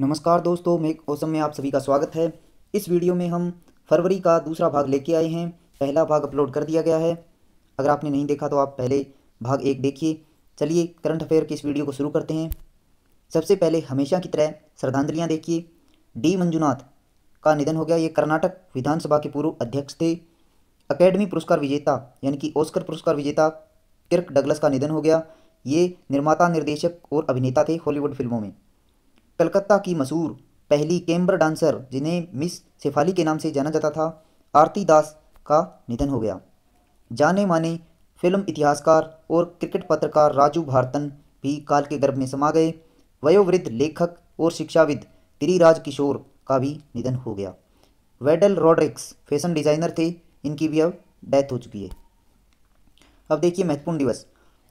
नमस्कार दोस्तों make awesome में आप सभी का स्वागत है इस वीडियो में हम फरवरी का दूसरा भाग लेके आए हैं पहला भाग अपलोड कर दिया गया है अगर आपने नहीं देखा तो आप पहले भाग एक देखिए चलिए करंट अफेयर की इस वीडियो को शुरू करते हैं सबसे पहले हमेशा की तरह श्रद्धांजलियाँ देखिए डी मंजुनाथ का निधन हो गया ये कर्नाटक विधानसभा के पूर्व अध्यक्ष थे अकेडमी पुरस्कार विजेता यानी कि ओस्कर पुरस्कार विजेता किर्क डगलस का निधन हो गया ये निर्माता निर्देशक और अभिनेता थे हॉलीवुड फिल्मों में कलकत्ता की मशहूर पहली कैम्बर डांसर जिन्हें मिस शेफाली के नाम से जाना जाता था आरती दास का निधन हो गया जाने माने फिल्म इतिहासकार और क्रिकेट पत्रकार राजू भारतन भी काल के गर्भ में समा गए वयोवृद्ध लेखक और शिक्षाविद गिरिराज किशोर का भी निधन हो गया वेडल रॉड्रिक्स फैशन डिज़ाइनर थे इनकी भी अब डेथ हो चुकी है अब देखिए महत्वपूर्ण दिवस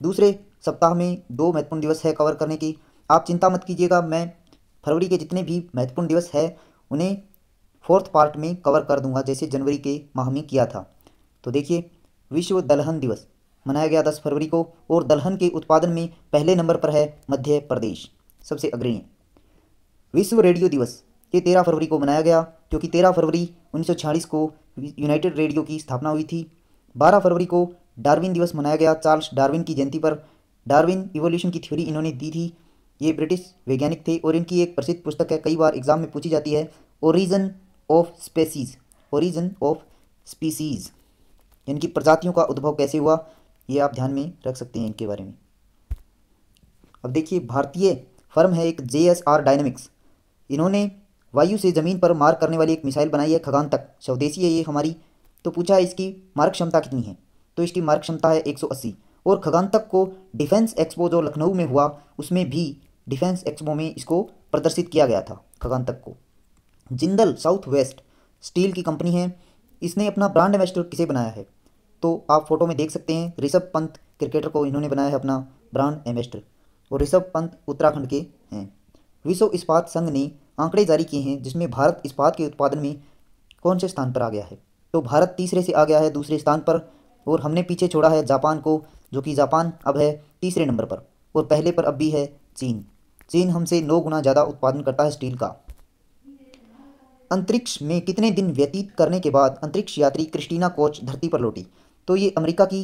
दूसरे सप्ताह में दो महत्वपूर्ण दिवस है कवर करने की आप चिंता मत कीजिएगा मैं फरवरी के जितने भी महत्वपूर्ण दिवस है उन्हें फोर्थ पार्ट में कवर कर दूंगा जैसे जनवरी के माह में किया था तो देखिए विश्व दलहन दिवस मनाया गया दस फरवरी को और दलहन के उत्पादन में पहले नंबर पर है मध्य प्रदेश सबसे अग्रणी विश्व रेडियो दिवस ये तेरह फरवरी को मनाया गया क्योंकि तेरह फरवरी उन्नीस को यूनाइटेड रेडियो की स्थापना हुई थी बारह फरवरी को डार्विन दिवस मनाया गया चार्ल्स डार्विन की जयंती पर डार्विन इवोल्यूशन की थ्योरी इन्होंने दी थी ये ब्रिटिश वैज्ञानिक थे और इनकी एक प्रसिद्ध पुस्तक है कई बार एग्जाम में पूछी जाती है origin of species origin of species इनकी प्रजातियों का उद्भव कैसे हुआ ये आप ध्यान में रख सकते हैं इनके बारे में अब देखिए भारतीय फर्म है एक जे एस आर डायनमिक्स इन्होंने वायु से ज़मीन पर मार करने वाली एक मिसाइल बनाई है खगान तक स्वदेशी है ये हमारी तो पूछा है इसकी मार्ग क्षमता कितनी है तो इसकी मार्ग क्षमता है 180 और खगान तक को डिफेंस एक्सपो जो लखनऊ में हुआ उसमें भी डिफेंस एक्सपो में इसको प्रदर्शित किया गया था खगान तक को जिंदल साउथ वेस्ट स्टील की कंपनी है इसने अपना ब्रांड एम्बेसडर किसे बनाया है तो आप फोटो में देख सकते हैं ऋषभ पंत क्रिकेटर को इन्होंने बनाया है अपना ब्रांड एम्बेसडर और ऋषभ पंत उत्तराखंड के हैं विश्व इस्पात संघ ने आंकड़े जारी किए हैं जिसमें भारत इस्पात के उत्पादन में कौन से स्थान पर आ गया है तो भारत तीसरे से आ गया है दूसरे स्थान पर और हमने पीछे छोड़ा है जापान को जो कि जापान अब है तीसरे नंबर पर और पहले पर अब भी है चीन चीन हमसे नौ गुना ज़्यादा उत्पादन करता है स्टील का अंतरिक्ष में कितने दिन व्यतीत करने के बाद अंतरिक्ष यात्री क्रिस्टीना कोच धरती पर लौटी तो ये अमेरिका की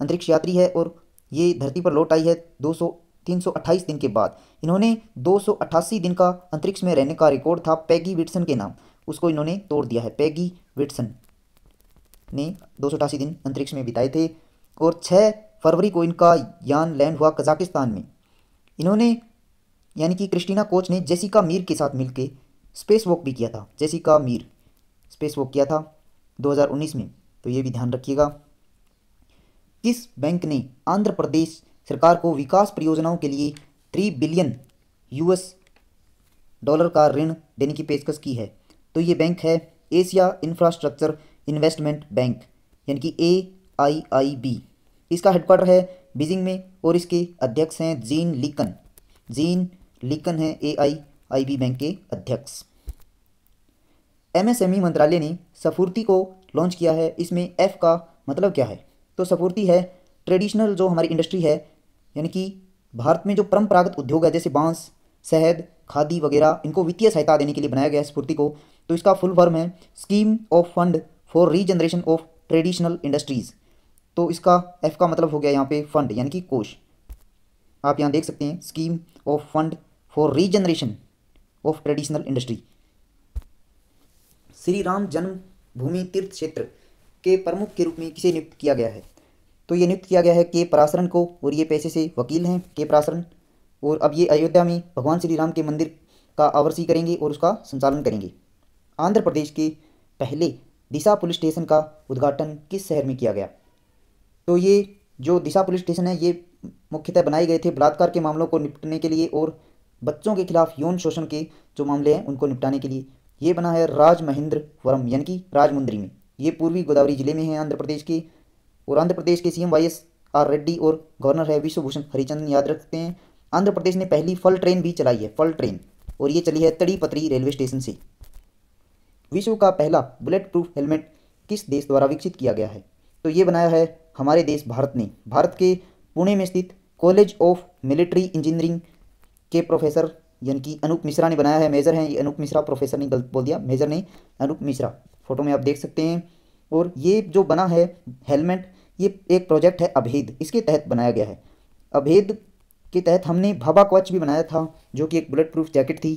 अंतरिक्ष यात्री है और ये धरती पर लौट आई है दो सौ तीन सौ अट्ठाईस दिन के बाद इन्होंने दो सौ अट्ठासी दिन का अंतरिक्ष में रहने का रिकॉर्ड था पैगी विटसन के नाम उसको इन्होंने तोड़ दिया है पैगी विटसन ने दो सौ अठासी दिन अंतरिक्ष में बिताए थे और छः फरवरी को इनका यान लैंड हुआ कजाकिस्तान में इन्होंने यानी कि क्रिस्टीना कोच ने जेसिका मीर के साथ मिलकर स्पेस वॉक भी किया था जेसिका मीर स्पेस वॉक किया था 2019 में तो ये भी ध्यान रखिएगा किस बैंक ने आंध्र प्रदेश सरकार को विकास परियोजनाओं के लिए थ्री बिलियन यूएस डॉलर का ऋण देने की पेशकश की है तो ये बैंक है एशिया इंफ्रास्ट्रक्चर इन्वेस्टमेंट बैंक यानी कि ए आई आई बी इसका हेडक्वार्टर है बीजिंग में और इसके अध्यक्ष हैं जीन लिकन जीन लिकन है ए आई आई बी बैंक के अध्यक्ष एमएसएमई e मंत्रालय ने सफूर्ति को लॉन्च किया है इसमें एफ़ का मतलब क्या है तो सफूर्ती है ट्रेडिशनल जो हमारी इंडस्ट्री है यानी कि भारत में जो परंपरागत उद्योग है जैसे बांस शहद खादी वगैरह इनको वित्तीय सहायता देने के लिए बनाया गया है स्फूर्ति को तो इसका फुल फॉर्म है scheme of fund for regeneration of traditional industries तो इसका एफ़ का मतलब हो गया यहाँ पे फंड यानी कि कोष आप यहाँ देख सकते हैं scheme of fund for regeneration of traditional industry Shri Ram Janmabhoomi Teerth क्षेत्र के प्रमुख के रूप में किसे नियुक्त किया गया है तो ये नियुक्त किया गया है के परासरण को और ये पैसे से वकील हैं के परासरण और अब ये अयोध्या में भगवान श्री राम के मंदिर का आवर्सी करेंगे और उसका संचालन करेंगे आंध्र प्रदेश के पहले दिशा पुलिस स्टेशन का उद्घाटन किस शहर में किया गया तो ये जो दिशा पुलिस स्टेशन है ये मुख्यतः बनाए गए थे बलात्कार के मामलों को निपटने के लिए और बच्चों के खिलाफ यौन शोषण के जो मामले हैं उनको निपटाने के लिए ये बना है राज महेंद्र वरम यानी कि राजमुंद्री में ये पूर्वी गोदावरी जिले में है आंध्र प्रदेश के और आंध्र प्रदेश के CM Y S R Reddy और गवर्नर है विश्वभूषण हरिचंद याद रखते हैं आंध्र प्रदेश ने पहली फल ट्रेन भी चलाई है फल ट्रेन और ये चली है पतरी रेलवे स्टेशन से विश्व का पहला बुलेट प्रूफ हेलमेट किस देश द्वारा विकसित किया गया है तो ये बनाया है हमारे देश भारत ने भारत के पुणे में स्थित कॉलेज ऑफ मिलिट्री इंजीनियरिंग के प्रोफेसर यानी कि अनूप मिश्रा ने बनाया है मेजर हैं ये अनूप मिश्रा प्रोफेसर ने गलत बोल दिया मेजर नहीं अनूप मिश्रा फोटो में आप देख सकते हैं और ये जो बना है हेलमेट ये एक प्रोजेक्ट है अभेद इसके तहत बनाया गया है अभेद के तहत हमने भाभा क्वच भी बनाया था जो कि एक बुलेट प्रूफ जैकेट थी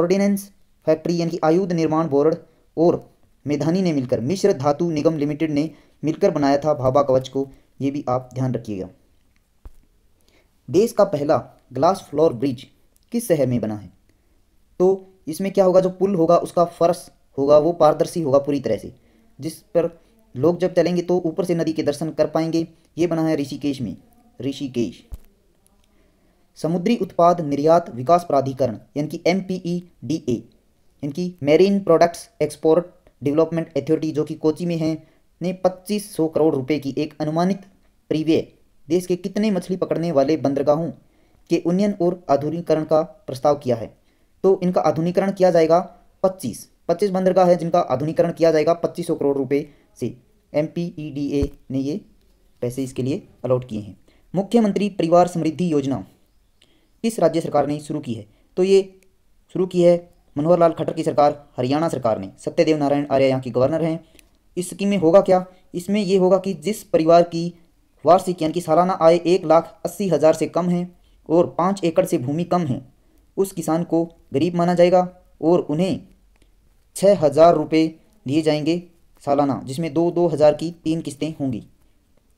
ऑर्डिनेंस फैक्ट्री यानी कि आयुध निर्माण बोर्ड और मेधानी ने मिलकर मिश्र धातु निगम लिमिटेड ने मिलकर बनाया था भाभा कवच को ये भी आप ध्यान रखिएगा देश का पहला ग्लास फ्लोर ब्रिज किस शहर में बना है तो इसमें क्या होगा जो पुल होगा उसका फर्श होगा वो पारदर्शी होगा पूरी तरह से जिस पर लोग जब चलेंगे तो ऊपर से नदी के दर्शन कर पाएंगे ये बना है ऋषिकेश में ऋषिकेश समुद्री उत्पाद निर्यात विकास प्राधिकरण यानी कि M P E D A इनकी marine products export development authority जो कि कोची में है ने पच्चीस सौ करोड़ रुपए की एक अनुमानित प्रीव्य देश के कितने मछली पकड़ने वाले बंदरगाहों के उन्नयन और आधुनिकीकरण का प्रस्ताव किया है तो इनका आधुनिकरण किया जाएगा पच्चीस पच्चीस बंदरगाह है जिनका आधुनिकरण किया जाएगा पच्चीस सौ करोड़ रुपये से एम e ने ये पैसे इसके लिए अलॉट किए हैं मुख्यमंत्री परिवार समृद्धि योजना किस राज्य सरकार ने शुरू की है तो ये शुरू की है मनोहर लाल खट्टर की सरकार हरियाणा सरकार ने सत्यदेव नारायण आर्य यहाँ के गवर्नर हैं इस स्कीम में होगा क्या इसमें ये होगा कि जिस परिवार की वार्षिक यानी कि सालाना आय एक लाख अस्सी हज़ार से कम है और पाँच एकड़ से भूमि कम है उस किसान को गरीब माना जाएगा और उन्हें छः हज़ार रुपये दिए जाएंगे सालाना जिसमें दो दो हज़ार की तीन किस्तें होंगी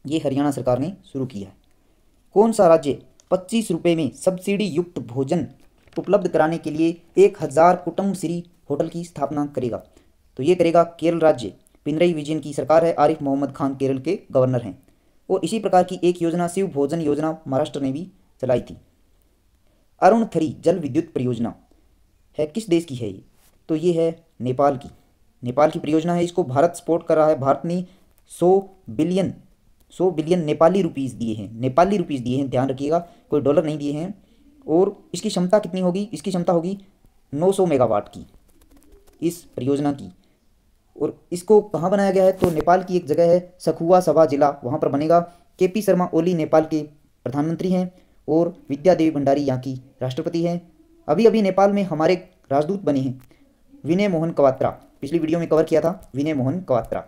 ये हरियाणा सरकार ने शुरू किया है कौन सा राज्य पच्चीस रुपये में सब्सिडी युक्त भोजन उपलब्ध कराने के लिए एक हज़ार कुटुम्ब श्री होटल की स्थापना करेगा तो ये करेगा केरल राज्य पिनरई विजयन की सरकार है आरिफ मोहम्मद खान केरल के गवर्नर हैं और इसी प्रकार की एक योजना शिव भोजन योजना महाराष्ट्र ने भी चलाई थी अरुण थ्री जल विद्युत परियोजना है किस देश की है ये तो ये है नेपाल की नेपाल की परियोजना है इसको भारत सपोर्ट कर रहा है भारत ने सौ बिलियन सौ बिलियन नेपाली रुपीज़ दिए हैं नेपाली रुपीज़ दिए हैं ध्यान रखिएगा कोई डॉलर नहीं दिए हैं और इसकी क्षमता कितनी होगी इसकी क्षमता होगी 900 मेगावाट की इस परियोजना की और इसको कहाँ बनाया गया है तो नेपाल की एक जगह है सखुआ सभा जिला वहाँ पर बनेगा के पी शर्मा ओली नेपाल के प्रधानमंत्री हैं और विद्या देवी भंडारी यहाँ की राष्ट्रपति हैं अभी अभी नेपाल में हमारे राजदूत बने हैं विनय मोहन कवात्रा पिछली वीडियो में कवर किया था विनय मोहन कवात्रा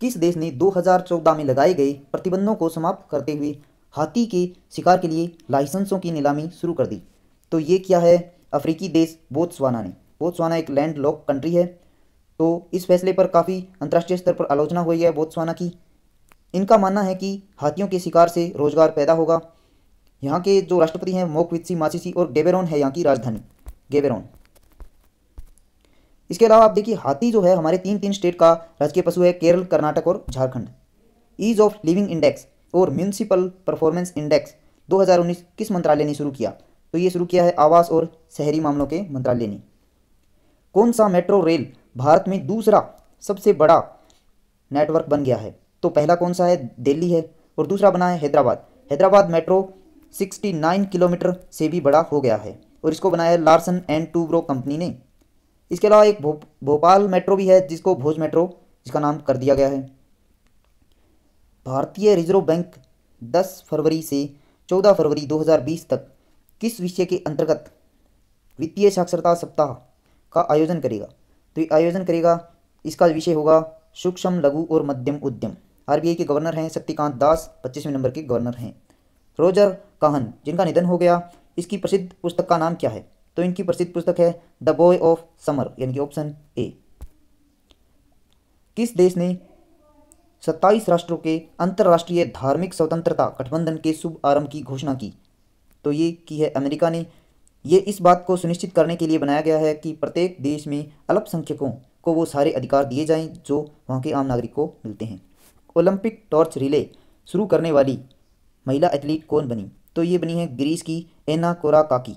किस देश ने 2014 में लगाए गए प्रतिबंधों को समाप्त करते हुए हाथी के शिकार के लिए लाइसेंसों की नीलामी शुरू कर दी तो ये क्या है अफ्रीकी देश बोत्सवाना ने बोत्सवाना एक लैंड लॉक कंट्री है तो इस फैसले पर काफ़ी अंतर्राष्ट्रीय स्तर पर आलोचना हुई है बोत्सवाना की इनका मानना है कि हाथियों के शिकार से रोजगार पैदा होगा यहाँ के जो राष्ट्रपति हैं मोकवित्सी माचिसी और गेबेरोन है यहाँ की राजधानी गेबेरोन इसके अलावा आप देखिए हाथी जो है हमारे तीन तीन स्टेट का राजकीय पशु है केरल कर्नाटक और Jharkhand ease of living index और म्यूनसिपल परफॉर्मेंस इंडेक्स 2019 किस मंत्रालय ने शुरू किया तो ये शुरू किया है आवास और शहरी मामलों के मंत्रालय ने कौन सा मेट्रो रेल भारत में दूसरा सबसे बड़ा नेटवर्क बन गया है तो पहला कौन सा है दिल्ली है और दूसरा बना है हैदराबाद हैदराबाद मेट्रो 69 किलोमीटर से भी बड़ा हो गया है और इसको बनाया है लार्सन एंड टूब्रो कंपनी ने इसके अलावा एक भो, भोपाल मेट्रो भी है जिसको भोज मेट्रो जिसका नाम कर दिया गया है भारतीय रिजर्व बैंक 10 फरवरी से 14 फरवरी 2020 तक किस विषय के अंतर्गत वित्तीय साक्षरता सप्ताह का आयोजन करेगा तो ये आयोजन करेगा इसका विषय होगा सूक्ष्म लघु और मध्यम उद्यम आरबीआई के गवर्नर हैं शक्तिकांत दास पच्चीसवें नंबर के गवर्नर हैं रोजर कहन जिनका निधन हो गया इसकी प्रसिद्ध पुस्तक का नाम क्या है तो इनकी प्रसिद्ध पुस्तक है द बॉय ऑफ समर यानी कि ऑप्शन ए किस देश ने सत्ताईस राष्ट्रों के अंतर्राष्ट्रीय धार्मिक स्वतंत्रता गठबंधन के शुभ आरंभ की घोषणा की तो ये की है अमेरिका ने ये इस बात को सुनिश्चित करने के लिए बनाया गया है कि प्रत्येक देश में अल्पसंख्यकों को वो सारे अधिकार दिए जाएं जो वहाँ के आम नागरिक को मिलते हैं ओलंपिक टॉर्च रिले शुरू करने वाली महिला एथलीट कौन बनी तो ये बनी है ग्रीस की एना कोराकाकी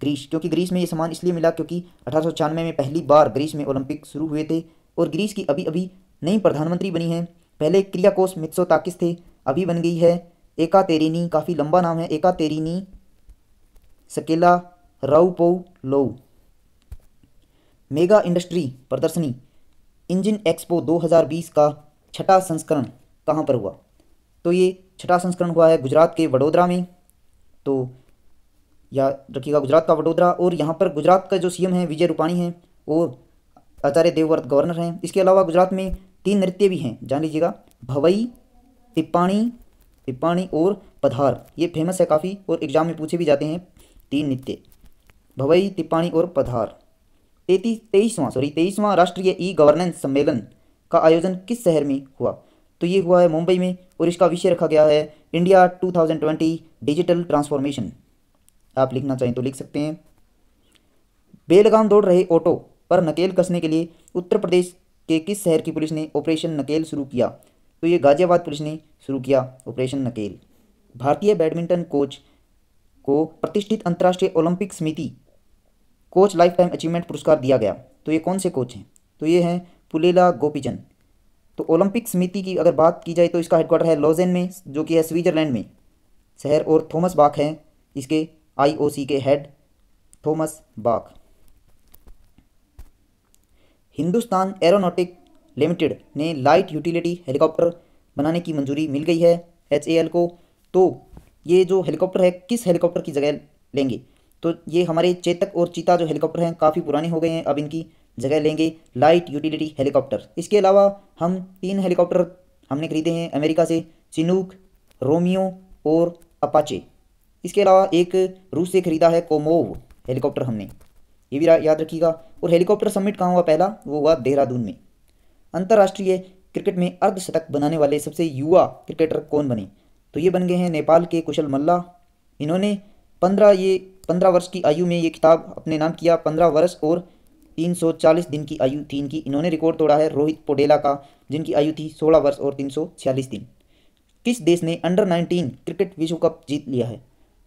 ग्रीस क्योंकि ग्रीस में ये सामान इसलिए मिला क्योंकि अठारह में पहली बार ग्रीस में ओलंपिक शुरू हुए थे और ग्रीस की अभी अभी नई प्रधानमंत्री बनी है पहले क्रियाकोस ताकिस थे अभी बन गई है एका तेरीनी काफ़ी लंबा नाम है एका तेरीनी सकेला राउपो लो मेगा इंडस्ट्री प्रदर्शनी इंजन एक्सपो 2020 का छठा संस्करण कहाँ पर हुआ तो ये छठा संस्करण हुआ है गुजरात के वडोदरा में तो या रखिएगा गुजरात का वडोदरा और यहाँ पर गुजरात का जो सीएम है विजय रूपाणी है और आचार्य देवव्रत गवर्नर हैं इसके अलावा गुजरात में तीन नृत्य भी हैं जान लीजिएगा भवई टिप्पाणी टिप्पाणी और पधार ये फेमस है काफ़ी और एग्जाम में पूछे भी जाते हैं तीन नृत्य भवई टिप्पाणी और पधार तैतीस तेईसवां सॉरी तेईसवां राष्ट्रीय ई गवर्नेंस सम्मेलन का आयोजन किस शहर में हुआ तो ये हुआ है मुंबई में और इसका विषय रखा गया है इंडिया 2020 डिजिटल ट्रांसफॉर्मेशन आप लिखना चाहें तो लिख सकते हैं बेलगाम दौड़ रहे ऑटो पर नकेल कसने के लिए उत्तर प्रदेश के किस शहर की पुलिस ने ऑपरेशन नकेल शुरू किया तो ये गाजियाबाद पुलिस ने शुरू किया ऑपरेशन नकेल भारतीय बैडमिंटन कोच को प्रतिष्ठित अंतर्राष्ट्रीय ओलंपिक समिति कोच लाइफ टाइम अचीवमेंट पुरस्कार दिया गया तो ये कौन से कोच हैं तो ये हैं पुलेला गोपीचंद तो ओलंपिक समिति की अगर बात की जाए तो इसका हेडक्वार्टर है लॉजेन में जो कि है स्विट्जरलैंड में शहर और थॉमस बाक हैं इसके आईओसी के head Thomas Bach Hindustan aeronautic limited ने लाइट यूटिलिटी हेलीकॉप्टर बनाने की मंजूरी मिल गई है एच को तो ये जो हेलीकॉप्टर है किस हेलीकॉप्टर की जगह लेंगे तो ये हमारे चेतक और चीता जो हेलीकॉप्टर हैं काफ़ी पुराने हो गए हैं अब इनकी जगह लेंगे लाइट यूटिलिटी हेलीकॉप्टर इसके अलावा हम तीन हेलीकॉप्टर हमने खरीदे हैं अमेरिका से चिनूक रोमियो और अपाचे इसके अलावा एक रूस से ख़रीदा है कोमोव हेलीकॉप्टर हमने ये भी याद रखिएगा और हेलीकॉप्टर समिट कहाँ हुआ पहला वो हुआ देहरादून में अंतर्राष्ट्रीय क्रिकेट में अर्धशतक बनाने वाले सबसे युवा क्रिकेटर कौन बने तो ये बन गए हैं नेपाल के कुशल मल्ला इन्होंने पंद्रह ये पंद्रह वर्ष की आयु में ये खिताब अपने नाम किया पंद्रह वर्ष और 340 दिन की आयु थी इनकी इन्होंने रिकॉर्ड तोड़ा है रोहित पोडेला का जिनकी आयु थी 16 वर्ष और 346 दिन किस देश ने अंडर 19 क्रिकेट विश्व कप जीत लिया है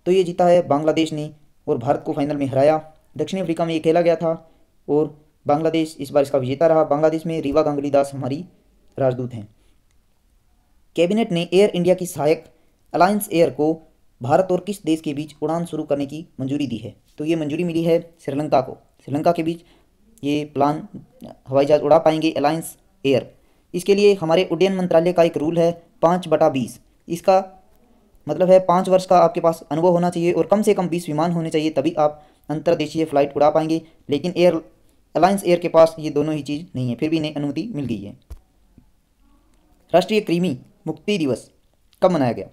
तो ये जीता है बांग्लादेश ने और भारत को फाइनल में हराया दक्षिण अफ्रीका में ये खेला गया था और बांग्लादेश इस बार इसका विजेता रहा बांग्लादेश में रीवा गांगुली दास हमारी राजदूत हैं कैबिनेट ने एयर इंडिया की सहायक अलायंस एयर को भारत और किस देश के बीच उड़ान शुरू करने की मंजूरी दी है तो ये मंजूरी मिली है श्रीलंका को श्रीलंका के बीच ये प्लान हवाई जहाज़ उड़ा पाएंगे अलायंस एयर इसके लिए हमारे उड्डयन मंत्रालय का एक रूल है पाँच बटा बीस इसका मतलब है पाँच वर्ष का आपके पास अनुभव होना चाहिए और कम से कम बीस विमान होने चाहिए तभी आप अंतर्देशीय फ़्लाइट उड़ा पाएंगे लेकिन एयर अलायंस एयर के पास ये दोनों ही चीज़ नहीं है फिर भी इन्हें अनुमति मिल गई है राष्ट्रीय कृमि मुक्ति दिवस कब मनाया गया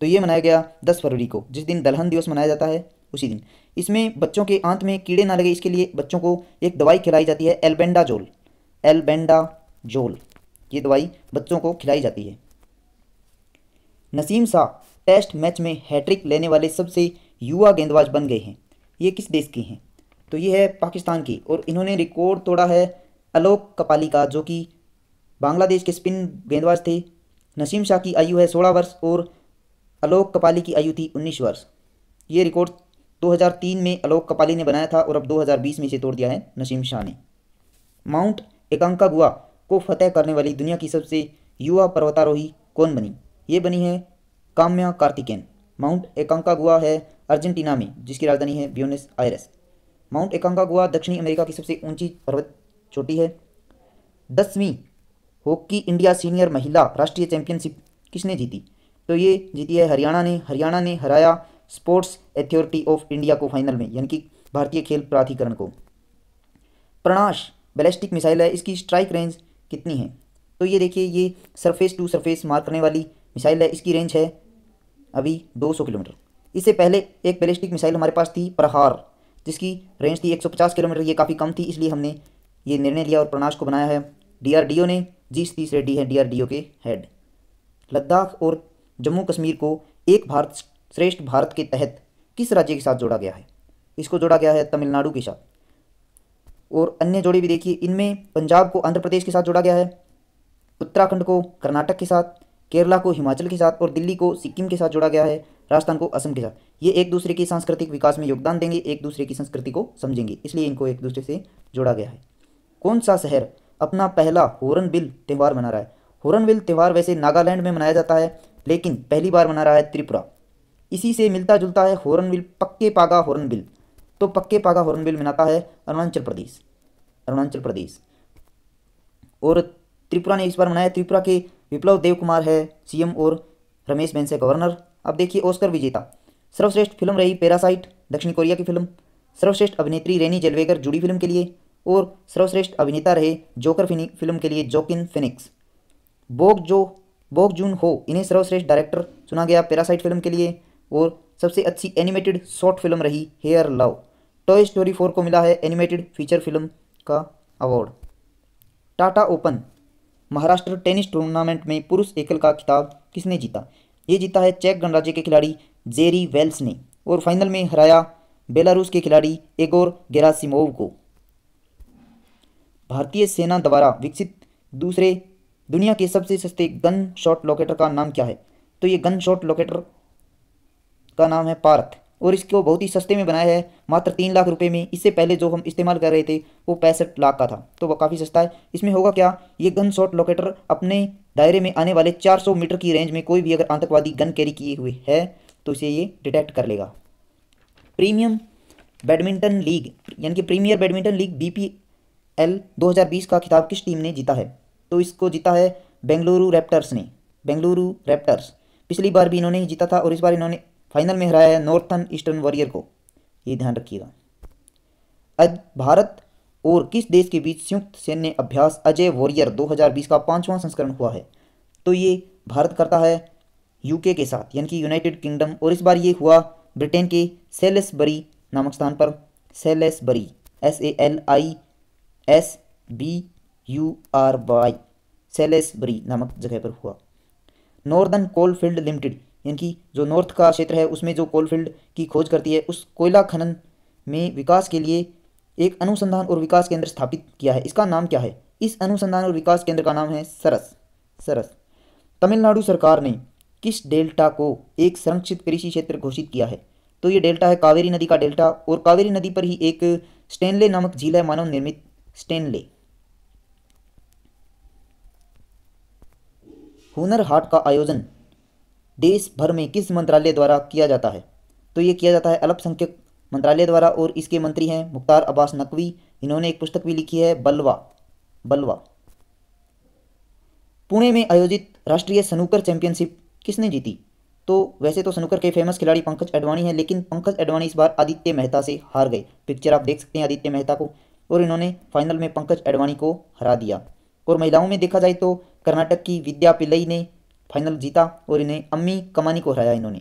तो ये मनाया गया दस फरवरी को जिस दिन दलहन दिवस मनाया जाता है उसी दिन इसमें बच्चों के आंत में कीड़े ना लगे इसके लिए बच्चों को एक दवाई खिलाई जाती है एल्बेंडाजोल एल्बेंडाजोल ये दवाई बच्चों को खिलाई जाती है नसीम शाह टेस्ट मैच में हैट्रिक लेने वाले सबसे युवा गेंदबाज बन गए हैं ये किस देश की हैं तो ये है पाकिस्तान की और इन्होंने रिकॉर्ड तोड़ा है अलोक कपाली का जो कि बांग्लादेश के स्पिन गेंदबाज थे नसीम शाह की आयु है सोलह वर्ष और अलोक कपाली की आयु थी उन्नीस वर्ष ये रिकॉर्ड 2003 में अलोक कपाली ने बनाया था और अब 2020 में इसे तोड़ दिया है नसीम शाह ने माउंट एकांका गुआ को फतेह करने वाली दुनिया की सबसे युवा पर्वतारोही कौन बनी ये बनी है काम्या कार्तिकेन माउंट एकांका गुआ है अर्जेंटीना में जिसकी राजधानी है ब्यूनस आयरस माउंट एकांका गुआ दक्षिणी अमेरिका की सबसे ऊंची पर्वत चोटी है दसवीं हॉकी इंडिया सीनियर महिला राष्ट्रीय चैंपियनशिप किसने जीती तो ये जीती है हरियाणा ने हरियाणा ने हराया स्पोर्ट्स अथॉरिटी ऑफ इंडिया को फाइनल में यानी कि भारतीय खेल प्राधिकरण को प्रणाश बैलिस्टिक मिसाइल है इसकी स्ट्राइक रेंज कितनी है तो ये देखिए ये सरफेस टू सरफेस मार करने वाली मिसाइल है इसकी रेंज है अभी 200 किलोमीटर इससे पहले एक बैलिस्टिक मिसाइल हमारे पास थी प्रहार जिसकी रेंज थी 150 किलोमीटर ये काफ़ी कम थी इसलिए हमने ये निर्णय लिया और प्रणाश को बनाया है डी ने जिस तीसरे डी है डी के हेड लद्दाख और जम्मू कश्मीर को एक भारत श्रेष्ठ भारत के तहत किस राज्य के साथ जोड़ा गया है इसको जोड़ा गया है तमिलनाडु के साथ और अन्य जोड़े भी देखिए इनमें पंजाब को आंध्र प्रदेश के साथ जोड़ा गया है उत्तराखंड को कर्नाटक के साथ केरला को हिमाचल के साथ और दिल्ली को सिक्किम के साथ जोड़ा गया है राजस्थान को असम के साथ ये एक दूसरे के सांस्कृतिक विकास में योगदान देंगे एक दूसरे की संस्कृति को समझेंगे इसलिए इनको एक दूसरे से जोड़ा गया है कौन सा शहर अपना पहला होरन बिल त्यौहार मना रहा है होरन बिल त्यौहार वैसे नागालैंड में मनाया जाता है लेकिन पहली बार मना रहा है त्रिपुरा इसी से मिलता जुलता है हॉर्नबिल पक्के पागा हॉर्नबिल तो पक्के पागा हॉर्नबिल मनाता है अरुणाचल प्रदेश अरुणाचल प्रदेश और त्रिपुरा ने इस बार मनाया त्रिपुरा के विप्लव देव कुमार है सीएम और रमेश बैंस है गवर्नर अब देखिए ऑस्कर विजेता सर्वश्रेष्ठ फिल्म रही पैरासाइट दक्षिण कोरिया की फिल्म सर्वश्रेष्ठ अभिनेत्री रेनी जलवेकर जुड़ी फिल्म के लिए और सर्वश्रेष्ठ अभिनेता रहे जोकर फिल्म के लिए जोकिन फिनिक्स बोग जो बोग जून हो इन्हें सर्वश्रेष्ठ डायरेक्टर चुना गया पैरासाइट फिल्म के लिए और सबसे अच्छी एनिमेटेड शॉर्ट फिल्म रही Hair Love Toy Story four को मिला है एनिमेटेड फीचर फिल्म का award Tata Open Maharashtra tennis tournament में पुरुष एकल का खिताब किसने जीता ये जीता है चेक गणराज्य के खिलाड़ी जेरी वेल्स ने और फाइनल में हराया बेलारूस के खिलाड़ी एगोर गेरासिमोव को भारतीय सेना द्वारा विकसित दूसरे दुनिया के सबसे सस्ते गन शॉट लॉकेटर का नाम क्या है तो ये गन शॉट लॉकेटर का नाम है पार्थ और इसको बहुत ही सस्ते में बनाया है मात्र तीन लाख रुपए में इससे पहले जो हम इस्तेमाल कर रहे थे वो पैंसठ लाख का था तो वो काफ़ी सस्ता है इसमें होगा क्या ये गन शॉट लोकेटर अपने दायरे में आने वाले 400 मीटर की रेंज में कोई भी अगर आतंकवादी गन कैरी किए हुए है तो इसे ये डिटेक्ट कर लेगा प्रीमियम बैडमिंटन लीग यानी कि premier badminton league B P L का खिताब किस टीम ने जीता है तो इसको जीता है बेंगलुरु रैप्टर्स ने बेंगलुरु रैप्टर्स पिछली बार भी इन्होंने ही जीता था और इस बार इन्होंने फाइनल में हराया है नॉर्थन ईस्टर्न वॉरियर को ये ध्यान रखिएगा आज भारत और किस देश के बीच संयुक्त सैन्य अभ्यास अजय वॉरियर 2020 का पांचवां संस्करण हुआ है तो ये भारत करता है यूके के साथ यानी कि यूनाइटेड किंगडम और इस बार ये हुआ ब्रिटेन के सेलेसबरी नामक स्थान पर Salisbury S A L I S B U R Y Salisbury नामक जगह पर हुआ नॉर्दर्न कोलफील्ड लिमिटेड यानी कि जो नॉर्थ का क्षेत्र है उसमें जो कोलफील्ड की खोज करती है उस कोयला खनन में विकास के लिए एक अनुसंधान और विकास केंद्र स्थापित किया है इसका नाम क्या है इस अनुसंधान और विकास केंद्र का नाम है सरस सरस तमिलनाडु सरकार ने किस डेल्टा को एक संरक्षित कृषि क्षेत्र घोषित किया है तो ये डेल्टा है कावेरी नदी का डेल्टा और कावेरी नदी पर ही एक स्टेनले नामक झील है मानव निर्मित स्टेनले हुनर हाट का आयोजन देश भर में किस मंत्रालय द्वारा किया जाता है तो ये किया जाता है अल्पसंख्यक मंत्रालय द्वारा और इसके मंत्री हैं मुख्तार अब्बास नकवी इन्होंने एक पुस्तक भी लिखी है बलवा बलवा पुणे में आयोजित राष्ट्रीय सनूकर चैंपियनशिप किसने जीती तो वैसे तो सनूकर के फेमस खिलाड़ी पंकज अडवाणी हैं लेकिन पंकज अडवाणी इस बार आदित्य मेहता से हार गए पिक्चर आप देख सकते हैं आदित्य मेहता को और इन्होंने फाइनल में पंकज अडवाणी को हरा दिया और महिलाओं में देखा जाए तो कर्नाटक की विद्या पिल्लई ने फाइनल जीता और इन्हें अम्मी कमानी को हराया इन्होंने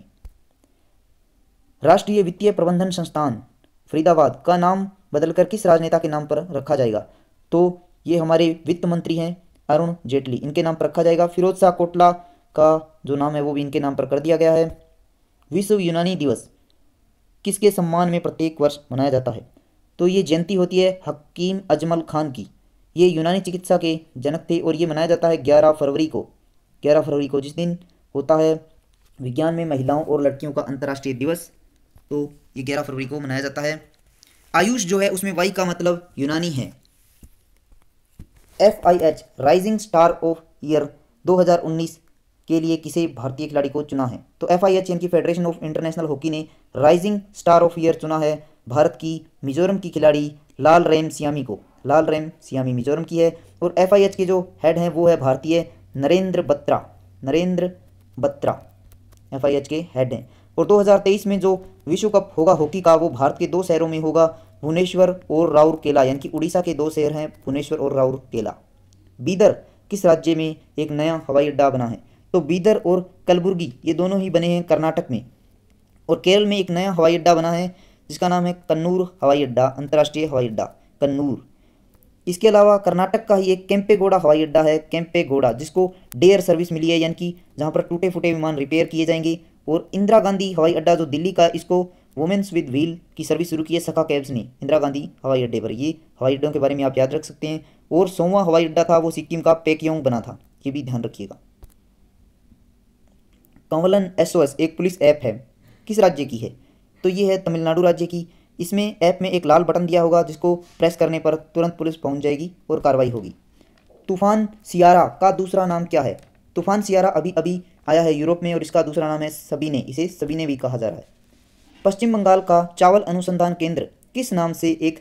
राष्ट्रीय वित्तीय प्रबंधन संस्थान फरीदाबाद का नाम बदलकर किस राजनेता के नाम पर रखा जाएगा तो ये हमारे वित्त मंत्री हैं अरुण जेटली इनके नाम पर रखा जाएगा फिरोज शाह कोटला का जो नाम है वो भी इनके नाम पर कर दिया गया है विश्व यूनानी दिवस किसके सम्मान में प्रत्येक वर्ष मनाया जाता है तो ये जयंती होती है हकीम अजमल खान की ये यूनानी चिकित्सा के जनक थे और ये मनाया जाता है ग्यारह फरवरी को ग्यारह फरवरी को जिस दिन होता है विज्ञान में महिलाओं और लड़कियों का अंतर्राष्ट्रीय दिवस तो ये ग्यारह फरवरी को मनाया जाता है आयुष जो है उसमें वाई का मतलब यूनानी है F I H rising star of year 2019 के लिए किसे भारतीय खिलाड़ी को चुना है तो एफ आई एच यानी फेडरेशन ऑफ इंटरनेशनल हॉकी ने राइजिंग स्टार ऑफ ईयर चुना है भारत की मिजोरम की खिलाड़ी लाल रेम सियामी को लाल रेम सियामी मिजोरम की है और एफ आई एच के जो हेड हैं वो है भारतीय Narendra Batra Narendra Batra F I H के हेड हैं और 2023 में जो विश्व कप होगा हॉकी का वो भारत के दो शहरों में होगा भुवनेश्वर और राउरकेला यानी कि उड़ीसा के दो शहर हैं भुवनेश्वर और राउरकेला बीदर किस राज्य में एक नया हवाई अड्डा बना है तो बीदर और कलबुर्गी ये दोनों ही बने हैं कर्नाटक में और केरल में एक नया हवाई अड्डा बना है जिसका नाम है कन्नूर हवाई अड्डा अंतर्राष्ट्रीय हवाई अड्डा कन्नूर इसके अलावा कर्नाटक का ही एक कैंपेगोड़ा हवाई अड्डा है कैंपेगोड़ा जिसको डेयर सर्विस मिली है यानी कि जहाँ पर टूटे फूटे विमान रिपेयर किए जाएंगे और इंदिरा गांधी हवाई अड्डा जो दिल्ली का इसको वुमेन्स विद व्हील की सर्विस शुरू की है सखा कैब्स ने इंदिरा गांधी हवाई अड्डे पर ये हवाई अड्डों के बारे में आप याद रख सकते हैं और सोमवा हवाई अड्डा था वो सिक्किम का पेकियोंग बना था ये भी ध्यान रखिएगा कंवलन एस एक पुलिस ऐप है किस राज्य की है तो ये है तमिलनाडु राज्य की इसमें ऐप में एक लाल बटन दिया होगा जिसको प्रेस करने पर तुरंत पुलिस पहुंच जाएगी और कार्रवाई होगी तूफ़ान सियारा का दूसरा नाम क्या है तूफ़ान सियारा अभी अभी आया है यूरोप में और इसका दूसरा नाम है सबीने इसे सबीने भी कहा जा रहा है पश्चिम बंगाल का चावल अनुसंधान केंद्र किस नाम से एक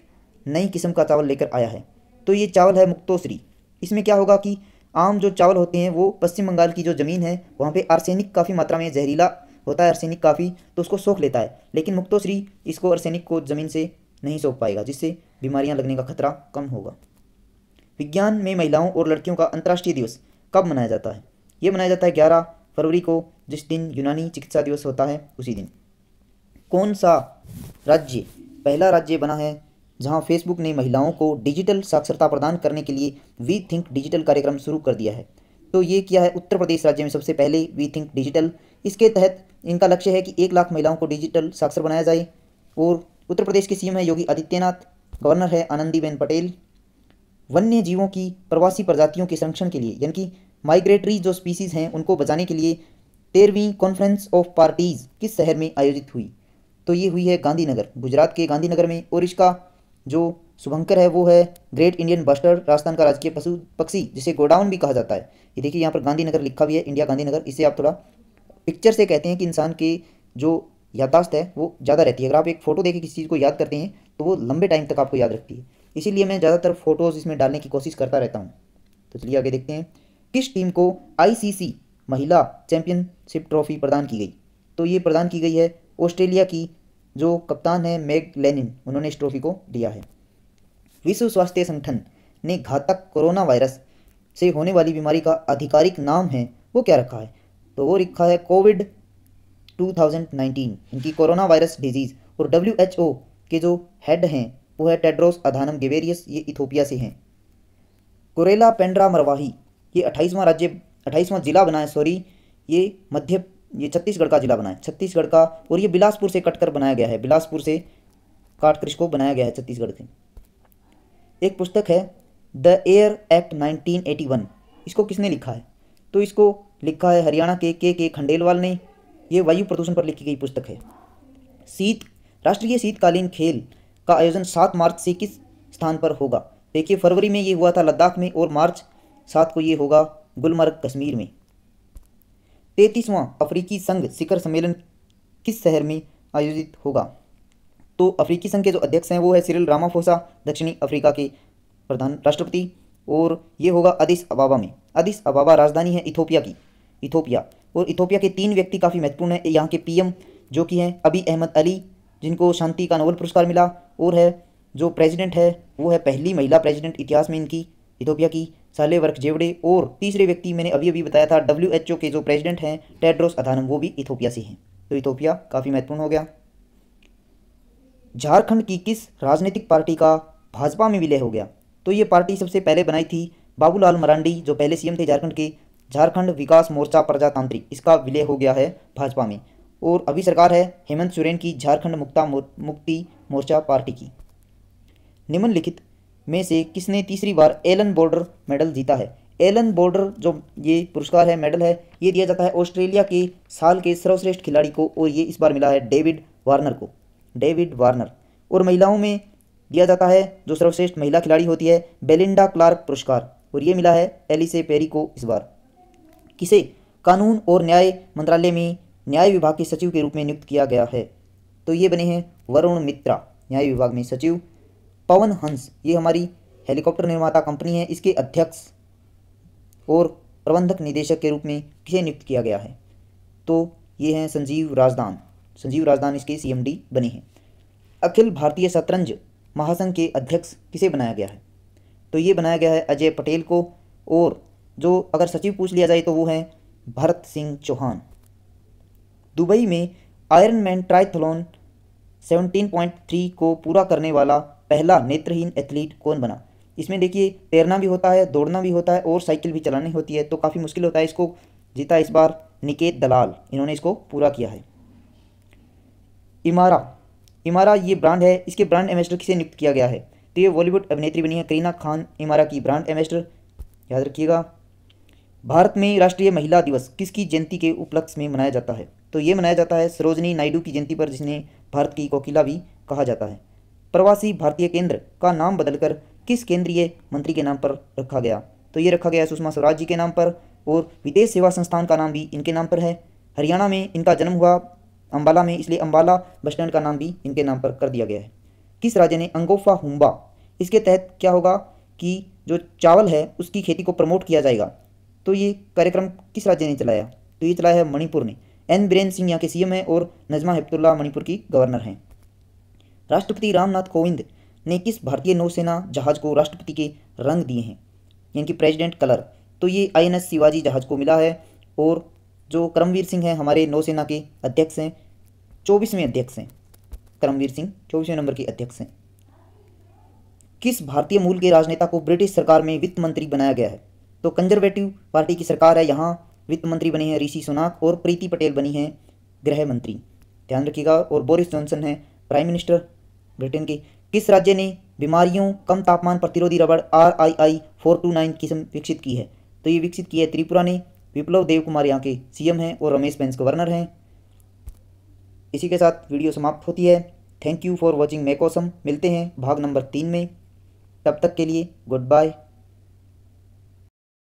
नई किस्म का चावल लेकर आया है तो ये चावल है मुक्तोश्री इसमें क्या होगा कि आम जो चावल होते हैं वो पश्चिम बंगाल की जो ज़मीन है वहाँ पे आर्सेनिक काफ़ी मात्रा में जहरीला होता है अर्सेनिक काफ़ी तो उसको सोख लेता है लेकिन मुक्तोश्री इसको अर्सेनिक को ज़मीन से नहीं सोख पाएगा जिससे बीमारियाँ लगने का खतरा कम होगा विज्ञान में महिलाओं और लड़कियों का अंतर्राष्ट्रीय दिवस कब मनाया जाता है ये मनाया जाता है ग्यारह फरवरी को जिस दिन यूनानी चिकित्सा दिवस होता है उसी दिन कौन सा राज्य पहला राज्य बना है जहां फेसबुक ने महिलाओं को डिजिटल साक्षरता प्रदान करने के लिए वी थिंक डिजिटल कार्यक्रम शुरू कर दिया है तो ये किया है उत्तर प्रदेश राज्य में सबसे पहले वी थिंक डिजिटल इसके तहत इनका लक्ष्य है कि एक लाख महिलाओं को डिजिटल साक्षर बनाया जाए और उत्तर प्रदेश के सीएम है योगी आदित्यनाथ गवर्नर है आनंदीबेन पटेल वन्य जीवों की प्रवासी प्रजातियों के संरक्षण के लिए यानी कि माइग्रेटरी जो स्पीसीज़ हैं उनको बचाने के लिए तेरहवीं कॉन्फ्रेंस ऑफ पार्टीज़ किस शहर में आयोजित हुई तो ये हुई है गांधीनगर गुजरात के गांधीनगर में और इसका जो शुभंकर है वो है ग्रेट इंडियन बस्टर राजस्थान का राजकीय पशु पक्षी जिसे गोडाउन भी कहा जाता है ये देखिए यहाँ पर गांधीनगर लिखा भी है इंडिया गांधीनगर इसे आप थोड़ा पिक्चर से कहते हैं कि इंसान की जो याददाश्त है वो ज़्यादा रहती है अगर आप एक फ़ोटो देखे किसी चीज़ को याद करते हैं तो वो लंबे टाइम तक आपको याद रखती है इसीलिए मैं ज़्यादातर फ़ोटोज़ इसमें डालने की कोशिश करता रहता हूँ तो चलिए आगे देखते हैं किस टीम को आई महिला चैम्पियनशिप ट्रॉफी प्रदान की गई तो ये प्रदान की गई है ऑस्ट्रेलिया की जो कप्तान है मैग लेनिन उन्होंने इस ट्रॉफी को दिया है विश्व स्वास्थ्य संगठन ने घातक कोरोना वायरस से होने वाली बीमारी का आधिकारिक नाम है वो क्या रखा है तो वो लिखा है कोविड 2019 इनकी कोरोना वायरस डिजीज़ और डब्ल्यू के जो हेड हैं वो है टेड्रोस अधानम गेवेरियस ये इथोपिया से हैं कोरेला पेंड्रा मरवाही ये अट्ठाईसवां राज्य अट्ठाईसवां जिला बना है सॉरी ये मध्य ये छत्तीसगढ़ का जिला बना है छत्तीसगढ़ का और ये बिलासपुर से कटकर बनाया गया है बिलासपुर से काट इसको बनाया गया है छत्तीसगढ़ से एक पुस्तक है द एयर एक्ट 1981 इसको किसने लिखा है तो इसको लिखा है हरियाणा के के के खंडेलवाल ने ये वायु प्रदूषण पर लिखी गई पुस्तक है शीत राष्ट्रीय शीतकालीन खेल का आयोजन सात मार्च से किस स्थान पर होगा देखिए फरवरी में ये हुआ था लद्दाख में और मार्च सात को ये होगा गुलमर्ग कश्मीर में तैतीसवां अफ्रीकी संघ शिखर सम्मेलन किस शहर में आयोजित होगा तो अफ्रीकी संघ के जो अध्यक्ष हैं वो है सिरिल रामाफोसा दक्षिणी अफ्रीका के प्रधान राष्ट्रपति और ये होगा अदिस अबाबा में अदिस अबाबा राजधानी है इथोपिया की इथोपिया और इथोपिया के तीन व्यक्ति काफ़ी महत्वपूर्ण हैं यहाँ के पीएम जो कि हैं अभी अहमद अली जिनको शांति का नोबल पुरस्कार मिला और है जो प्रेसिडेंट है वो है पहली महिला प्रेसिडेंट इतिहास में इनकी इथोपिया की साले वर्क जेवड़े और तीसरे व्यक्ति मैंने अभी अभी बताया था डब्ल्यू के जो प्रेसिडेंट हैं टेड्रोस अधानम वो भी इथोपिया से हैं तो इथोपिया काफ़ी महत्वपूर्ण हो गया झारखंड की किस राजनीतिक पार्टी का भाजपा में विलय हो गया तो ये पार्टी सबसे पहले बनाई थी बाबूलाल मरांडी जो पहले सीएम थे झारखंड के झारखंड विकास मोर्चा प्रजातांत्रिक इसका विलय हो गया है भाजपा में और अभी सरकार है हेमंत सोरेन की झारखंड मुक्ता मुक्ति मोर्चा पार्टी की निम्नलिखित में से किसने तीसरी बार एलन बॉर्डर मेडल जीता है एलन बॉर्डर जो ये पुरस्कार है मेडल है ये दिया जाता है ऑस्ट्रेलिया के साल के सर्वश्रेष्ठ खिलाड़ी को और ये इस बार मिला है डेविड वार्नर को डेविड वार्नर और महिलाओं में दिया जाता है जो सर्वश्रेष्ठ महिला खिलाड़ी होती है बेलिंडा क्लार्क पुरस्कार और ये मिला है एलिसे पेरी को इस बार किसे कानून और न्याय मंत्रालय में न्याय विभाग के सचिव के रूप में नियुक्त किया गया है तो ये बने हैं वरुण मित्रा न्याय विभाग में सचिव पवन हंस ये हमारी हेलीकॉप्टर निर्माता कंपनी है इसके अध्यक्ष और प्रबंधक निदेशक के रूप में किसे नियुक्त किया गया है तो ये हैं संजीव राजदान संजीव राजदान इसके सीएमडी बने हैं अखिल भारतीय शतरंज महासंघ के अध्यक्ष किसे बनाया गया है तो ये बनाया गया है अजय पटेल को और जो अगर सचिव पूछ लिया जाए तो वो हैं भरत सिंह चौहान दुबई में आयरन मैन ट्राइथलॉन सेवनटीन को पूरा करने वाला पहला नेत्रहीन एथलीट कौन बना इसमें देखिए तैरना भी होता है दौड़ना भी होता है और साइकिल भी चलानी होती है तो काफ़ी मुश्किल होता है इसको जीता इस बार निकेत दलाल इन्होंने इसको पूरा किया है इमारा इमारा ये ब्रांड है इसके ब्रांड एम्बेसडर किसे नियुक्त किया गया है तो ये बॉलीवुड अभिनेत्री बनी है करीना खान इमारा की ब्रांड एम्बेसडर याद रखिएगा भारत में राष्ट्रीय महिला दिवस किसकी जयंती के उपलक्ष्य में मनाया जाता है तो ये मनाया जाता है सरोजनी नायडू की जयंती पर जिन्हें भारत की कोकिला भी कहा जाता है प्रवासी भारतीय केंद्र का नाम बदलकर किस केंद्रीय मंत्री के नाम पर रखा गया तो ये रखा गया सुषमा स्वराज जी के नाम पर और विदेश सेवा संस्थान का नाम भी इनके नाम पर है हरियाणा में इनका जन्म हुआ अम्बाला में इसलिए अम्बाला बस स्टैंड का नाम भी इनके नाम पर कर दिया गया है किस राजा ने अंगोफा हुम्बा इसके तहत क्या होगा कि जो चावल है उसकी खेती को प्रमोट किया जाएगा तो ये कार्यक्रम किस राज्य ने चलाया तो ये चलाया है मणिपुर ने एन बीरेन सिंह यहाँ के सीएम हैं और नजमा हेपतुल्ला मणिपुर की गवर्नर हैं राष्ट्रपति रामनाथ कोविंद ने किस भारतीय नौसेना जहाज को राष्ट्रपति के रंग दिए हैं यानी कि प्रेसिडेंट कलर तो ये आईएनएस शिवाजी जहाज को मिला है और जो करमवीर सिंह हैं हमारे नौसेना के अध्यक्ष हैं चौबीसवें अध्यक्ष हैं करमवीर सिंह चौबीसवें नंबर के अध्यक्ष हैं किस भारतीय मूल के राजनेता को ब्रिटिश सरकार में वित्त मंत्री बनाया गया है तो कंजर्वेटिव पार्टी की सरकार है यहाँ वित्त मंत्री बने हैं ऋषि सुनाक और प्रीति पटेल बनी हैं गृह मंत्री ध्यान रखिएगा और बोरिस जॉनसन हैं प्राइम मिनिस्टर ब्रिटेन के किस राज्य ने बीमारियों कम तापमान प्रतिरोधी रबड़ R I I four two nine किस्म विकसित की है तो ये विकसित की है त्रिपुरा ने विप्लव देव कुमार यहाँ के सीएम हैं और रमेश बैंस गवर्नर हैं इसी के साथ वीडियो समाप्त होती है थैंक यू फॉर वॉचिंग मेकोसम मिलते हैं भाग नंबर तीन में तब तक के लिए गुड बाय